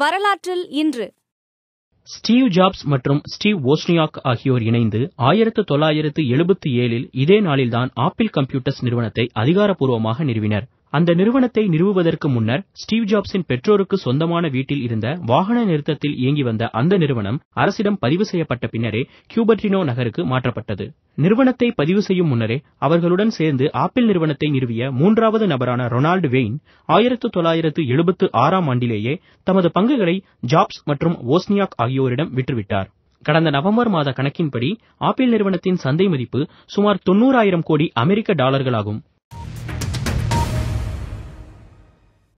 வரலாற்றில் இன்று Steve Jobs மற்றும் ஸ்டீவ் ஓஸ்னியாக் ஆகியோர் இணைந்து ஆயிரத்து தொள்ளாயிரத்து எழுபத்தி ஏழில் இதே நாளில்தான் ஆப்பிள் கம்ப்யூட்டர்ஸ் நிறுவனத்தை அதிகாரப்பூர்வமாக நிறுவினர் அந்த நிறுவனத்தை நிறுவுவதற்கு முன்னர் ஸ்டீவ் ஜாப்ஸின் பெற்றோருக்கு சொந்தமான வீட்டில் இருந்த வாகன நிறுத்தத்தில் இயங்கி வந்த அந்த நிறுவனம் அரசிடம் பதிவு செய்யப்பட்ட பின்னரே கியூபர்டினோ நகருக்கு மாற்றப்பட்டது நிறுவனத்தை பதிவு செய்யும் முன்னரே அவர்களுடன் சேர்ந்து ஆப்பிள் நிறுவனத்தை நிறுவிய மூன்றாவது நபரான ரொனால்டு வெயின் ஆயிரத்து தொள்ளாயிரத்து எழுபத்து ஆறாம் ஆண்டிலேயே தமது பங்குகளை ஜாப்ஸ் மற்றும் ஓஸ்னியாக் ஆகியோரிடம் விற்றுவிட்டார் கடந்த நவம்பர் மாத கணக்கின்படி ஆப்பிள் நிறுவனத்தின் சந்தை மதிப்பு சுமார் தொன்னூறாயிரம் கோடி அமெரிக்க டாலர்களாகும்